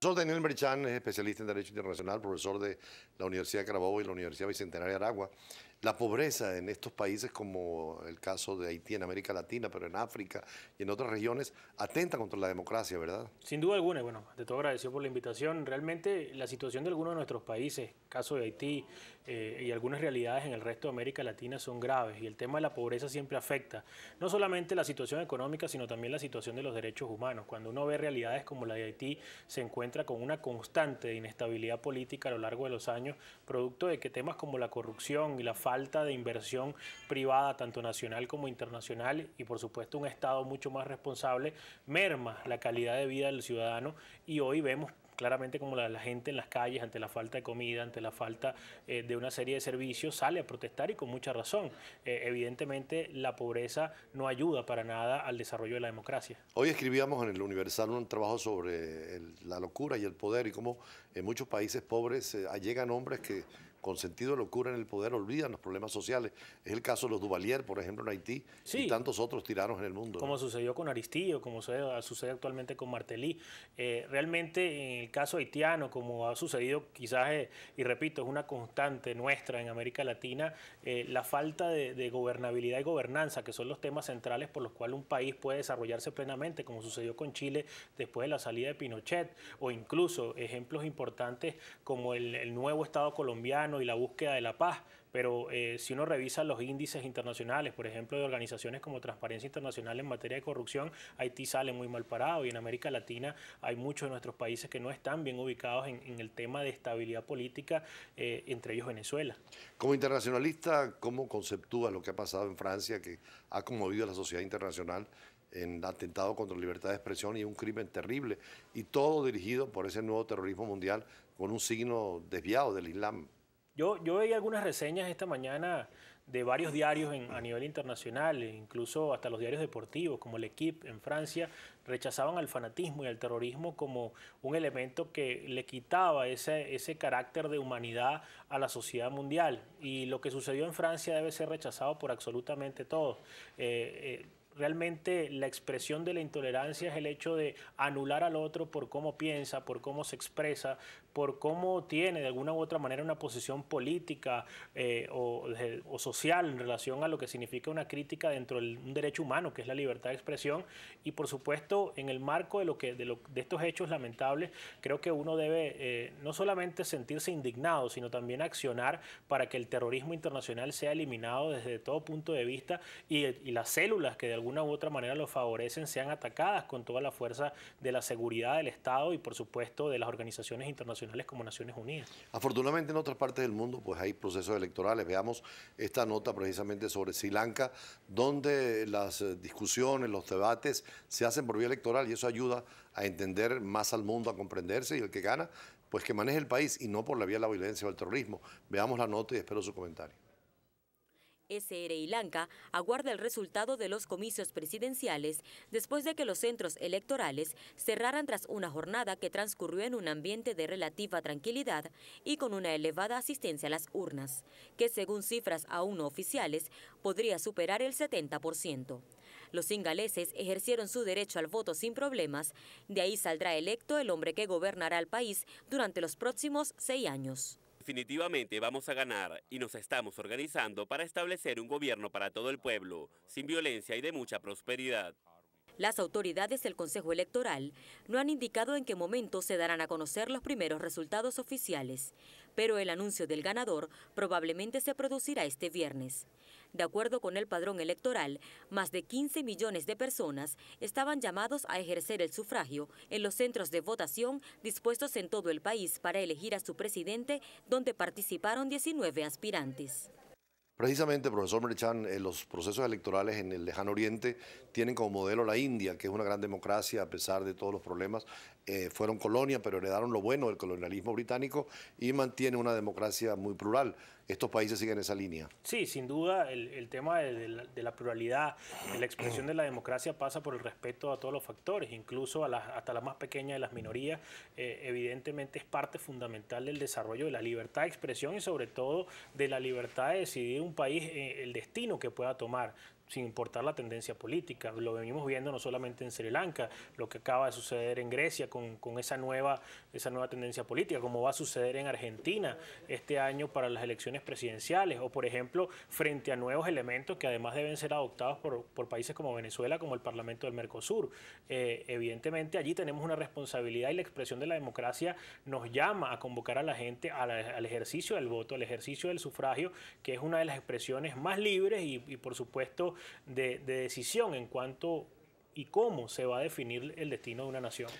Profesor Daniel Merchán es especialista en Derecho Internacional, profesor de la Universidad de Carabobo y la Universidad Bicentenaria de Aragua la pobreza en estos países, como el caso de Haití en América Latina, pero en África y en otras regiones, atenta contra la democracia, ¿verdad? Sin duda alguna, bueno, de todo agradecido por la invitación. Realmente la situación de algunos de nuestros países, caso de Haití eh, y algunas realidades en el resto de América Latina son graves y el tema de la pobreza siempre afecta, no solamente la situación económica, sino también la situación de los derechos humanos. Cuando uno ve realidades como la de Haití, se encuentra con una constante de inestabilidad política a lo largo de los años, producto de que temas como la corrupción y la falta de inversión privada, tanto nacional como internacional, y por supuesto un Estado mucho más responsable, merma la calidad de vida del ciudadano y hoy vemos claramente como la, gente en las calles ante la falta de comida, ante la falta eh, de una serie de servicios, sale a protestar y con mucha razón. Eh, evidentemente la pobreza no ayuda para nada al desarrollo de la democracia. Hoy escribíamos en el Universal un trabajo sobre la locura y el poder y cómo en muchos países pobres eh, llegan hombres que con sentido de locura en el poder olvidan los problemas sociales. Es el caso de los Duvalier, por ejemplo, en Haití, y tantos otros tiranos en el mundo. Como sucedió con Aristillo, como sucede, actualmente con Martelly. Eh, realmente en el caso haitiano, como ha sucedido quizás, eh, y repito, es una constante nuestra en América Latina, eh, la falta de, gobernabilidad y gobernanza, que son los temas centrales por los cuales un país puede desarrollarse plenamente, como sucedió con Chile después de la salida de Pinochet, o incluso ejemplos importantes como el nuevo Estado colombiano, y la búsqueda de la paz, pero eh, si uno revisa los índices internacionales, por ejemplo, de organizaciones como Transparencia Internacional en materia de corrupción, Haití sale muy mal parado y en América Latina hay muchos de nuestros países que no están bien ubicados en, el tema de estabilidad política, eh, entre ellos Venezuela. Como internacionalista, ¿cómo conceptúa lo que ha pasado en Francia, que ha conmovido a la sociedad internacional en atentado contra la libertad de expresión y un crimen terrible, y todo dirigido por ese nuevo terrorismo mundial con un signo desviado del Islam. Yo, veía algunas reseñas esta mañana de varios diarios a nivel internacional, e incluso hasta los diarios deportivos como el L'Equipe en Francia, rechazaban al fanatismo y al terrorismo como un elemento que le quitaba ese, carácter de humanidad a la sociedad mundial. Y lo que sucedió en Francia debe ser rechazado por absolutamente todos. Eh, eh, realmente la expresión de la intolerancia es el hecho de anular al otro por cómo piensa, por cómo se expresa, por cómo tiene de alguna u otra manera una posición política eh, o, social en relación a lo que significa una crítica dentro de un derecho humano, que es la libertad de expresión. Y por supuesto, en el marco de, lo que, de, estos hechos lamentables, creo que uno debe eh, no solamente sentirse indignado, sino también accionar para que el terrorismo internacional sea eliminado desde todo punto de vista y las células que de alguna u otra manera lo favorecen sean atacadas con toda la fuerza de la seguridad del Estado y por supuesto de las organizaciones internacionales como Naciones Unidas. Afortunadamente en otras partes del mundo pues hay procesos electorales. Veamos esta nota precisamente sobre Sri Lanka, donde las eh, discusiones, los debates se hacen por vía electoral y eso ayuda a entender más al mundo, a comprenderse y el que gana pues que maneje el país y no por la vía de la violencia o el terrorismo. Veamos la nota y espero su comentario. SR Lanka aguarda el resultado de los comicios presidenciales después de que los centros electorales cerraran tras una jornada que transcurrió en un ambiente de relativa tranquilidad y con una elevada asistencia a las urnas, que según cifras aún no oficiales podría superar el 70%. Los ingaleses ejercieron su derecho al voto sin problemas, de ahí saldrá electo el hombre que gobernará el país durante los próximos seis años. Definitivamente vamos a ganar y nos estamos organizando para establecer un gobierno para todo el pueblo, sin violencia y de mucha prosperidad. Las autoridades del Consejo Electoral no han indicado en qué momento se darán a conocer los primeros resultados oficiales, pero el anuncio del ganador probablemente se producirá este viernes. De acuerdo con el padrón electoral, más de 15 millones de personas estaban llamados a ejercer el sufragio en los centros de votación dispuestos en todo el país para elegir a su presidente, donde participaron 19 aspirantes. Precisamente, profesor Merchan, eh, los procesos electorales en el lejano oriente tienen como modelo la India, que es una gran democracia a pesar de todos los problemas. Eh, fueron colonia, pero heredaron lo bueno del colonialismo británico y mantiene una democracia muy plural estos países siguen esa línea. Sí, sin duda, el, tema de, la, pluralidad, la expresión de la democracia pasa por el respeto a todos los factores, incluso hasta la más pequeña de las minorías, eh, evidentemente es parte fundamental del desarrollo de la libertad de expresión y sobre todo de la libertad de decidir un país eh, el destino que pueda tomar sin importar la tendencia política. Lo venimos viendo no solamente en Sri Lanka, lo que acaba de suceder en Grecia con, esa, nueva, esa nueva tendencia política, como va a suceder en Argentina este año para las elecciones presidenciales, o por ejemplo, frente a nuevos elementos que además deben ser adoptados por, países como Venezuela, como el Parlamento del Mercosur. Eh, evidentemente allí tenemos una responsabilidad y la expresión de la democracia nos llama a convocar a la gente al ejercicio del voto, al ejercicio del sufragio, que es una de las expresiones más libres y por supuesto, de, decisión en cuanto y cómo se va a definir el destino de una nación.